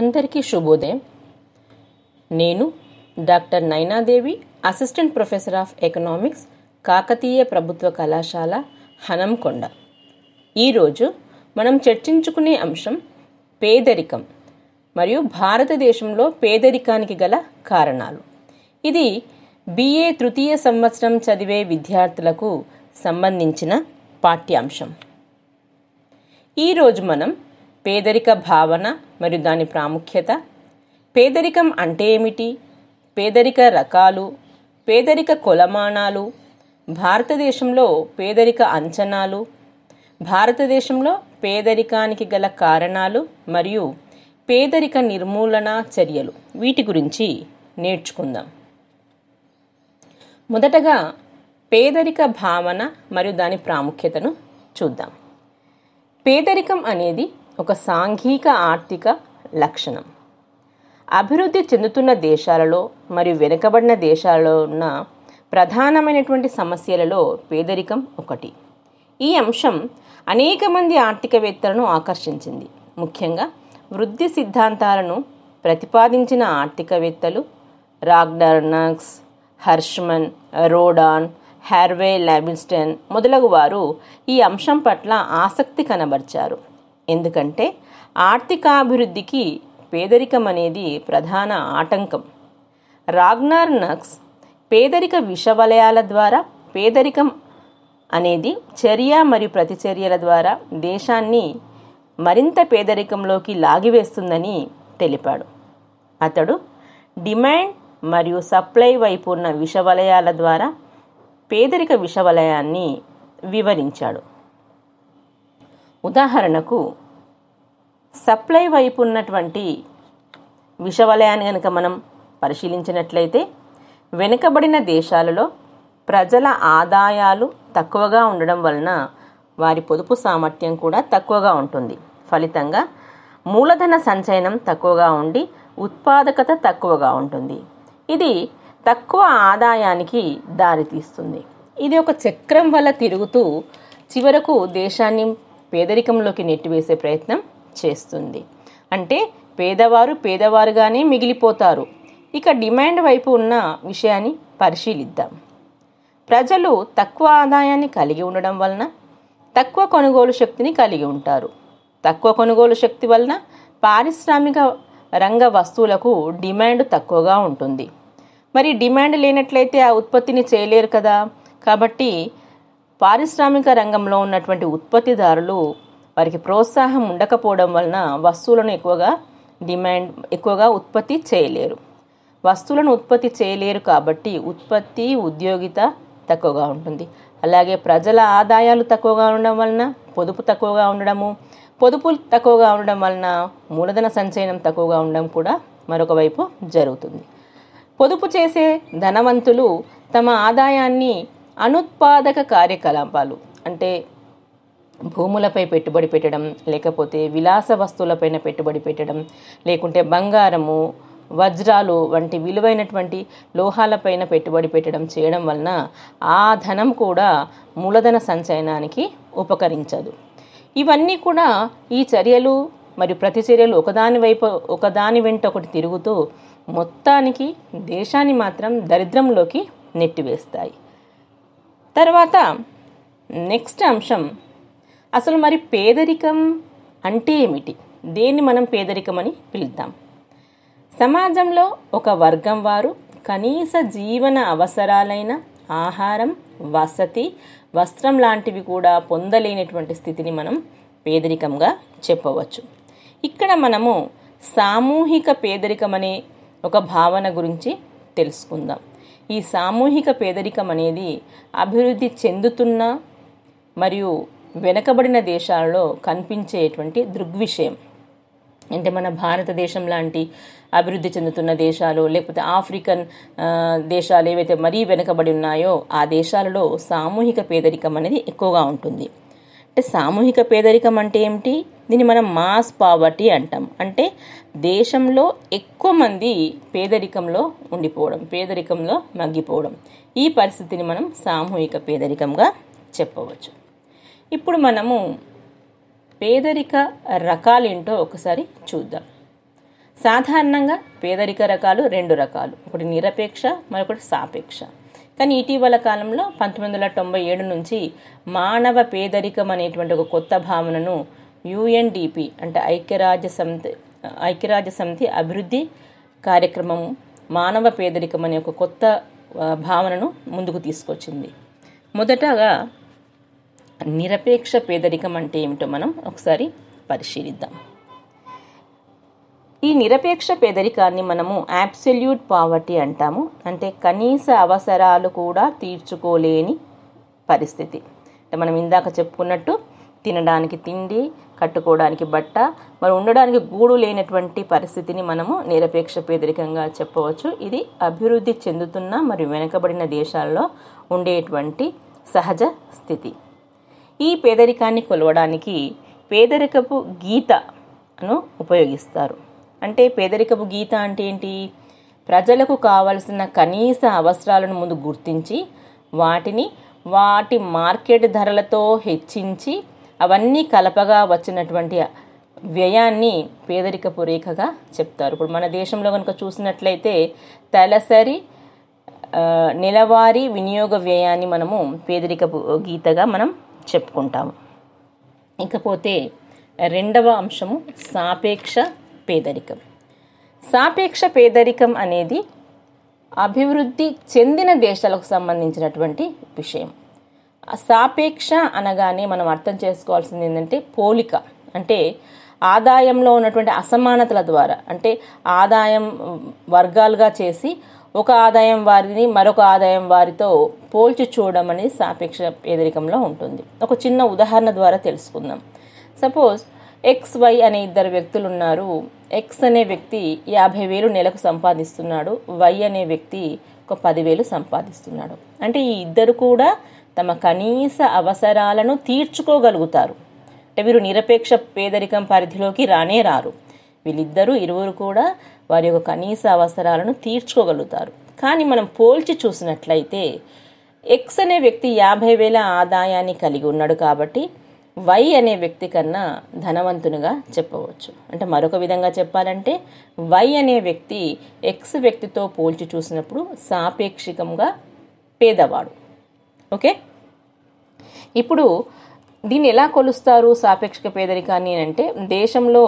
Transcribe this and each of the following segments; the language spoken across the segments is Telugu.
అందరికీ శుభోదయం నేను doctor Nainadevi assistant professor of economics Kakatiya ప్రభుత్వ కళాశాల హనంకొండ ఈరోజు మనం చర్చించుకునే అంశం పేదరికం మరియు భారతదేశంలో పేదరికానికి గల కారణాలు ఇది బిఏ తృతీయ సంవత్సరం చదివే విద్యార్థులకు సంబంధించిన పాఠ్యాంశం ఈరోజు మనం పేదరిక భావన మరియు దాని ప్రాముఖ్యత పేదరికం అంటే ఏమిటి పేదరిక రకాలు పేదరిక కొలమానాలు భారతదేశంలో పేదరిక అంచనాలు భారతదేశంలో పేదరికానికి గల కారణాలు మరియు పేదరిక నిర్మూలన చర్యలు వీటి గురించి నేర్చుకుందాం మొదటగా పేదరిక భావన మరియు దాని ప్రాముఖ్యతను చూద్దాం పేదరికం అనేది ఒక సాంఘిక ఆర్థిక లక్షణం అభివృద్ధి చెందుతున్న దేశాలలో మరియు వెనుకబడిన దేశాలలో ఉన్న ప్రధానమైనటువంటి సమస్యలలో పేదరికం ఒకటి ఈ అంశం అనేక మంది ఆర్థికవేత్తలను ఆకర్షించింది ముఖ్యంగా వృద్ధి సిద్ధాంతాలను ప్రతిపాదించిన ఆర్థికవేత్తలు రాగ్డర్నాక్స్ హర్ష్మన్ రోడాన్ హెర్వే లాబిన్స్టన్ మొదలగు వారు ఈ అంశం పట్ల ఆసక్తి కనబర్చారు ఎందుకంటే ఆర్థికాభివృద్ధికి పేదరికం అనేది ప్రధాన ఆటంకం రాగ్నార్ నక్స్ పేదరిక విషవలయాల ద్వారా పేదరికం అనేది చర్య మరియు ప్రతిచర్యల ద్వారా దేశాన్ని మరింత పేదరికంలోకి లాగివేస్తుందని తెలిపాడు అతడు డిమాండ్ మరియు సప్లై వైపు ఉన్న విషవలయాల ద్వారా పేదరిక విషవలయాన్ని వివరించాడు ఉదాహరణకు సప్లై వైపు ఉన్నటువంటి విషవలయాన్ని కనుక మనం పరిశీలించినట్లయితే వెనుకబడిన దేశాలలో ప్రజల ఆదాయాలు తక్కువగా ఉండడం వలన వారి పొదుపు సామర్థ్యం కూడా తక్కువగా ఉంటుంది ఫలితంగా మూలధన సంచయనం తక్కువగా ఉండి ఉత్పాదకత తక్కువగా ఉంటుంది ఇది తక్కువ ఆదాయానికి దారితీస్తుంది ఇది ఒక చక్రం వల్ల తిరుగుతూ చివరకు దేశాన్ని పేదరికంలోకి నెట్టివేసే ప్రయత్నం చేస్తుంది అంటే పేదవారు పేదవారుగానే మిగిలిపోతారు ఇక డిమాండ్ వైపు ఉన్న విషయాన్ని పరిశీలిద్దాం ప్రజలు తక్కువ ఆదాయాన్ని కలిగి ఉండడం వలన తక్కువ కొనుగోలు శక్తిని కలిగి ఉంటారు తక్కువ కొనుగోలు శక్తి వలన పారిశ్రామిక రంగ వస్తువులకు డిమాండ్ తక్కువగా ఉంటుంది మరి డిమాండ్ లేనట్లయితే ఆ ఉత్పత్తిని చేయలేరు కదా కాబట్టి పారిశ్రామిక రంగంలో ఉన్నటువంటి ఉత్పత్తిదారులు వారికి ప్రోత్సాహం ఉండకపోవడం వలన వస్తువులను ఎక్కువగా డిమాండ్ ఎక్కువగా ఉత్పత్తి చేయలేరు వస్తువులను ఉత్పత్తి చేయలేరు కాబట్టి ఉత్పత్తి ఉద్యోగిత తక్కువగా ఉంటుంది అలాగే ప్రజల ఆదాయాలు తక్కువగా ఉండడం వలన పొదుపు తక్కువగా ఉండడము పొదుపు తక్కువగా ఉండడం వలన మూలధన సంచయనం తక్కువగా ఉండడం కూడా మరొక వైపు జరుగుతుంది పొదుపు చేసే ధనవంతులు తమ ఆదాయాన్ని అనుత్పాదక కార్యకలాపాలు అంటే భూములపై పెట్టుబడి పెట్టడం లేకపోతే విలాస వస్తువులపైన పెట్టుబడి పెట్టడం లేకుంటే బంగారము వజ్రాలు వంటి విలువైనటువంటి లోహాలపైన పెట్టుబడి పెట్టడం చేయడం వలన ఆ ధనం కూడా మూలధన సంచయనానికి ఉపకరించదు ఇవన్నీ కూడా ఈ చర్యలు మరియు ప్రతిచర్యలు ఒకదాని వైపు ఒకదాని వెంట ఒకటి తిరుగుతూ మొత్తానికి దేశాన్ని మాత్రం దరిద్రంలోకి నెట్టివేస్తాయి తర్వాత నెక్స్ట్ అంశం అసలు మరి పేదరికం అంటే ఏమిటి దేన్ని మనం పేదరికం అని పిలుద్దాం సమాజంలో ఒక వర్గం వారు కనీస జీవన అవసరాలైన ఆహారం వసతి వస్త్రం లాంటివి కూడా పొందలేనటువంటి స్థితిని మనం పేదరికంగా చెప్పవచ్చు ఇక్కడ మనము సామూహిక పేదరికం అనే ఒక భావన గురించి తెలుసుకుందాం ఈ సామూహిక పేదరికం అనేది అభివృద్ధి చెందుతున్న మరియు వెనకబడిన దేశాలలో కనిపించేటువంటి దృగ్విషయం అంటే మన భారతదేశం లాంటి అభివృద్ధి చెందుతున్న దేశాలు లేకపోతే ఆఫ్రికన్ దేశాలు ఏవైతే మరీ వెనుకబడి ఉన్నాయో ఆ దేశాలలో సామూహిక పేదరికం అనేది ఎక్కువగా ఉంటుంది అంటే సామూహిక పేదరికం అంటే ఏమిటి దీన్ని మనం మాస్ పావర్టీ అంటాం అంటే దేశంలో ఎక్కువ మంది పేదరికంలో ఉండిపోవడం పేదరికంలో మగ్గిపోవడం ఈ పరిస్థితిని మనం సామూహిక పేదరికంగా చెప్పవచ్చు ఇప్పుడు మనము పేదరిక రకాలు ఏంటో ఒకసారి చూద్దాం సాధారణంగా పేదరిక రకాలు రెండు రకాలు ఒకటి నిరపేక్ష మరొకటి సాపేక్ష కానీ ఇటీవల కాలంలో పంతొమ్మిది వందల తొంభై ఏడు నుంచి మానవ పేదరికం అనేటువంటి ఒక కొత్త భావనను యుఎన్డిపి అంటే ఐక్యరాజ్య సమితి ఐక్యరాజ్య సమితి అభివృద్ధి కార్యక్రమం మానవ పేదరికం అనే ఒక కొత్త భావనను ముందుకు తీసుకొచ్చింది మొదటగా నిరపేక్ష పేదరికం అంటే ఏమిటో మనం ఒకసారి పరిశీలిద్దాం ఈ నిరపేక్ష పేదరికాన్ని మనము యాబ్సెల్యూట్ పావర్టీ అంటాము అంటే కనీస అవసరాలు కూడా తీర్చుకోలేని పరిస్థితి అంటే మనం ఇందాక చెప్పుకున్నట్టు తినడానికి తిండి కట్టుకోవడానికి బట్ట మరి ఉండడానికి గూడు లేనటువంటి పరిస్థితిని మనము నిరపేక్ష పేదరికంగా చెప్పవచ్చు ఇది అభివృద్ధి చెందుతున్న మరియు వెనుకబడిన దేశాల్లో ఉండేటువంటి సహజ స్థితి ఈ పేదరికాన్ని కొలవడానికి పేదరికపు గీత ఉపయోగిస్తారు అంటే పేదరికపు గీత అంటే ఏంటి ప్రజలకు కావలసిన కనీస అవసరాలను ముందు గుర్తించి వాటిని వాటి మార్కెట్ ధరలతో హెచ్చించి అవన్నీ కలపగా వచ్చినటువంటి వ్యయాన్ని పేదరికపు రేఖగా చెప్తారు ఇప్పుడు మన దేశంలో కనుక చూసినట్లయితే తలసరి నెలవారీ వినియోగ వ్యయాన్ని మనము పేదరికపు గీతగా మనం చెప్పుకుంటాము ఇకపోతే రెండవ అంశము సాపేక్ష పేదరికం సాపేక్ష పేదరికం అనేది అభివృద్ధి చెందిన దేశాలకు సంబంధించినటువంటి విషయం సాపేక్ష అనగానే మనం అర్థం చేసుకోవాల్సింది ఏంటంటే పోలిక అంటే ఆదాయంలో ఉన్నటువంటి అసమానతల ద్వారా అంటే ఆదాయం వర్గాలుగా చేసి ఒక ఆదాయం వారిని మరొక ఆదాయం వారితో పోల్చి చూడడం అనేది సాపేక్ష పేదరికంలో ఉంటుంది ఒక చిన్న ఉదాహరణ ద్వారా తెలుసుకుందాం సపోజ్ ఎక్స్ వై అనే ఇద్దరు వ్యక్తులు ఉన్నారు ఎక్స్ అనే వ్యక్తి యాభై వేలు నెలకు సంపాదిస్తున్నాడు వై అనే వ్యక్తి ఒక పదివేలు సంపాదిస్తున్నాడు అంటే ఈ ఇద్దరు కూడా తమ కనీస అవసరాలను తీర్చుకోగలుగుతారు అంటే వీరు నిరపేక్ష పేదరికం పరిధిలోకి రానే రారు వీళ్ళిద్దరూ ఇరువురు కూడా వారి యొక్క కనీస అవసరాలను తీర్చుకోగలుగుతారు కానీ మనం పోల్చి చూసినట్లయితే ఎక్స్ అనే వ్యక్తి యాభై వేల ఆదాయాన్ని కలిగి ఉన్నాడు కాబట్టి వై అనే వ్యక్తి కన్నా ధనవంతునిగా చెప్పవచ్చు అంటే మరొక విధంగా చెప్పాలంటే వై అనే వ్యక్తి ఎక్స్ వ్యక్తితో పోల్చి చూసినప్పుడు సాపేక్షికంగా పేదవాడు ఓకే ఇప్పుడు దీన్ని ఎలా కొలుస్తారు సాపేక్షిక పేదరికాన్ని అంటే దేశంలో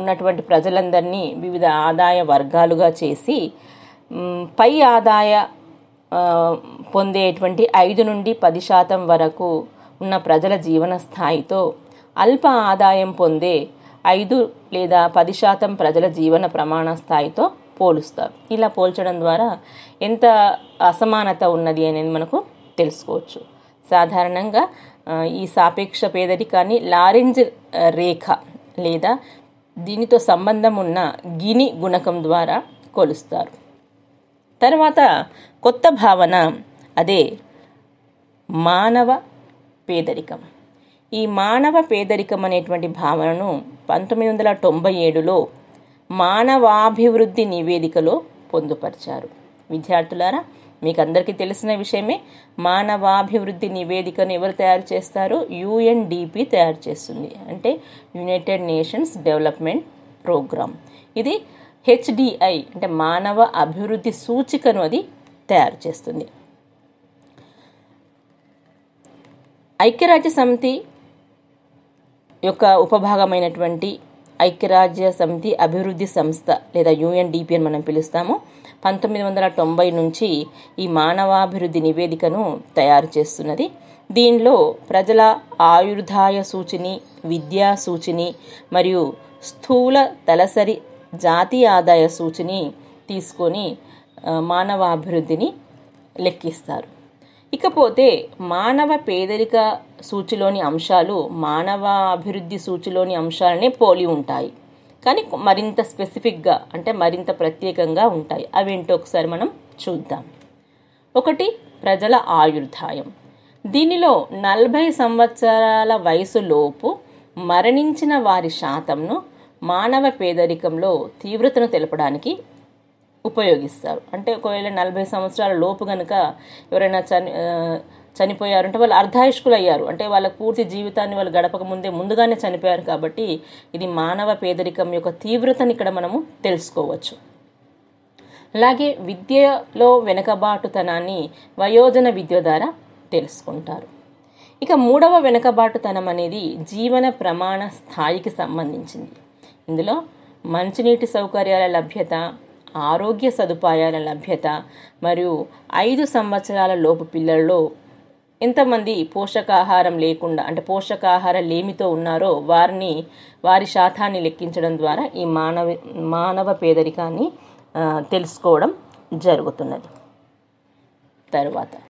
ఉన్నటువంటి ప్రజలందరినీ వివిధ ఆదాయ వర్గాలుగా చేసి పై ఆదాయ పొందేటువంటి ఐదు నుండి పది శాతం వరకు ఉన్న ప్రజల జీవన స్థాయితో అల్ప ఆదాయం పొందే ఐదు లేదా పది శాతం ప్రజల జీవన ప్రమాణ స్థాయితో పోలుస్తారు ఇలా పోల్చడం ద్వారా ఎంత అసమానత ఉన్నది అనేది మనకు తెలుసుకోవచ్చు సాధారణంగా ఈ సాపేక్ష పేదరికాన్ని లారెంజ్ రేఖ లేదా దీనితో సంబంధం ఉన్న గిని గుణకం ద్వారా కొలుస్తారు తర్వాత కొత్త భావన అదే మానవ పేదరికం ఈ మానవ పేదరికం అనేటువంటి భావనను పంతొమ్మిది వందల తొంభై ఏడులో మానవాభివృద్ధి నివేదికలో పొందుపరిచారు విద్యార్థులారా మీకు అందరికీ తెలిసిన విషయమే మానవాభివృద్ధి నివేదికను ఎవరు తయారు చేస్తారు యుఎన్డిపి తయారు చేస్తుంది అంటే యునైటెడ్ నేషన్స్ డెవలప్మెంట్ ప్రోగ్రామ్ ఇది హెచ్డిఐ అంటే మానవ అభివృద్ధి సూచికను అది తయారు చేస్తుంది ఐక్యరాజ్య సమితి యొక్క ఉపభాగమైనటువంటి ఐక్యరాజ్య సమితి అభివృద్ధి సంస్థ లేదా యుఎన్డిపి అని మనం పిలుస్తాము పంతొమ్మిది వందల తొంభై నుంచి ఈ మానవాభివృద్ధి నివేదికను తయారు చేస్తున్నది దీనిలో ప్రజల ఆయుర్ధాయ సూచిని విద్యా సూచిని మరియు స్థూల తలసరి జాతీయ ఆదాయ సూచిని తీసుకొని మానవాభివృద్ధిని లెక్కిస్తారు ఇకపోతే మానవ పేదరిక సూచిలోని అంశాలు మానవ అభివృద్ధి సూచిలోని అంశాలనే పోలి ఉంటాయి కానీ మరింత స్పెసిఫిక్గా అంటే మరింత ప్రత్యేకంగా ఉంటాయి అవేంటో ఒకసారి మనం చూద్దాం ఒకటి ప్రజల ఆయుర్దాయం దీనిలో నలభై సంవత్సరాల వయసులోపు మరణించిన వారి శాతంను మానవ పేదరికంలో తీవ్రతను తెలపడానికి ఉపయోగిస్తారు అంటే ఒకవేళ నలభై సంవత్సరాల లోపు కనుక ఎవరైనా చని చనిపోయారంటే వాళ్ళు అర్ధాయుష్కులు అయ్యారు అంటే వాళ్ళ పూర్తి జీవితాన్ని వాళ్ళు గడపక ముందే ముందుగానే చనిపోయారు కాబట్టి ఇది మానవ పేదరికం యొక్క తీవ్రతని ఇక్కడ మనము తెలుసుకోవచ్చు అలాగే విద్యలో వెనకబాటుతనాన్ని వయోజన విద్య ద్వారా తెలుసుకుంటారు ఇక మూడవ వెనకబాటుతనం అనేది జీవన ప్రమాణ స్థాయికి సంబంధించింది ఇందులో మంచినీటి సౌకర్యాల లభ్యత ఆరోగ్య సదుపాయాల లభ్యత మరియు ఐదు సంవత్సరాల లోపు పిల్లల్లో ఎంతమంది పోషకాహారం లేకుండా అంటే పోషకాహార లేమితో ఉన్నారో వారిని వారి శాతాన్ని లెక్కించడం ద్వారా ఈ మానవ మానవ పేదరికాన్ని తెలుసుకోవడం జరుగుతున్నది తరువాత